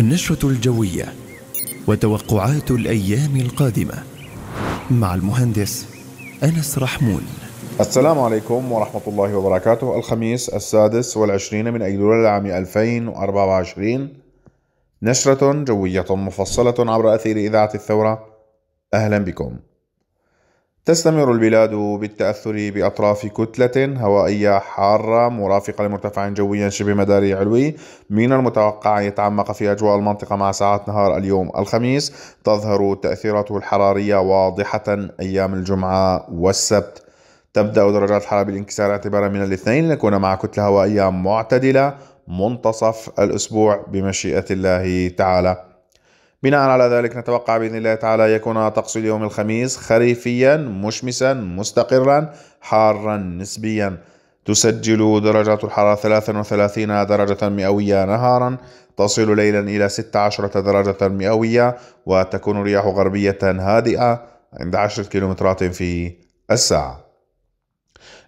النشرة الجوية وتوقعات الأيام القادمة مع المهندس أنس رحمون السلام عليكم ورحمة الله وبركاته الخميس السادس والعشرين من أيلول العام 2024 نشرة جوية مفصلة عبر أثير إذاعة الثورة أهلا بكم تستمر البلاد بالتأثر بأطراف كتلة هوائية حارة مرافقة لمرتفع جوي شبه مداري علوي من المتوقع أن يتعمق في أجواء المنطقة مع ساعات نهار اليوم الخميس تظهر تأثيراته الحرارية واضحة أيام الجمعة والسبت تبدأ درجات الحرارة بالانكسار اعتبارا من الاثنين لنكون مع كتلة هوائية معتدلة منتصف الأسبوع بمشيئة الله تعالى بناء على ذلك نتوقع بإذن الله تعالى يكون طقس اليوم الخميس خريفيا مشمسا مستقرا حارا نسبيا تسجل درجات الحرارة 33 درجة مئوية نهارا تصل ليلا إلى 16 درجة مئوية وتكون رياح غربية هادئة عند 10 كيلومترات في الساعة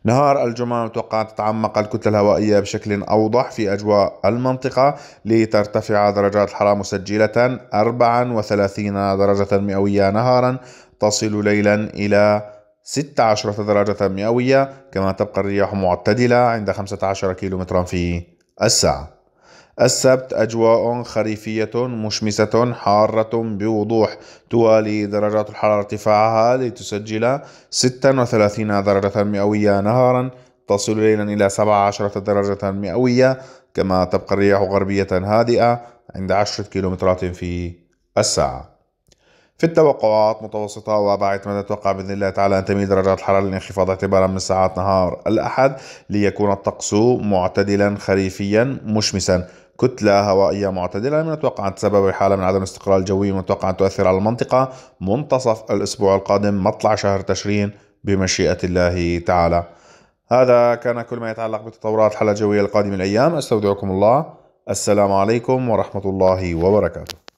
نهار الجمعة متوقع تتعمق الكتلة الهوائية بشكل أوضح في أجواء المنطقة لترتفع درجات الحرارة مسجلة 34 درجة مئوية نهارا تصل ليلا إلى 16 درجة مئوية كما تبقى الرياح معتدلة عند 15 كيلومترا في الساعة السبت أجواء خريفية مشمسة حارة بوضوح توالي درجات الحرارة ارتفاعها لتسجل 36 درجة مئوية نهارا تصل ليلا إلى 17 درجة مئوية كما تبقى الرياح غربية هادئة عند 10 كيلومترات في الساعة في التوقعات متوسطة وبعيد مدى توقع بإذن الله تعالى أن تميل درجات الحرارة للانخفاض اعتبارا من ساعات نهار الأحد ليكون الطقس معتدلا خريفيا مشمسا كتلة هوائية معتدلة من المتوقع أن تسبب حالة من عدم استقرار الجوي من أتوقع أن تؤثر على المنطقة منتصف الأسبوع القادم مطلع شهر تشرين بمشيئة الله تعالى هذا كان كل ما يتعلق بتطورات الحالة الجوية القادمة الأيام أستودعكم الله السلام عليكم ورحمة الله وبركاته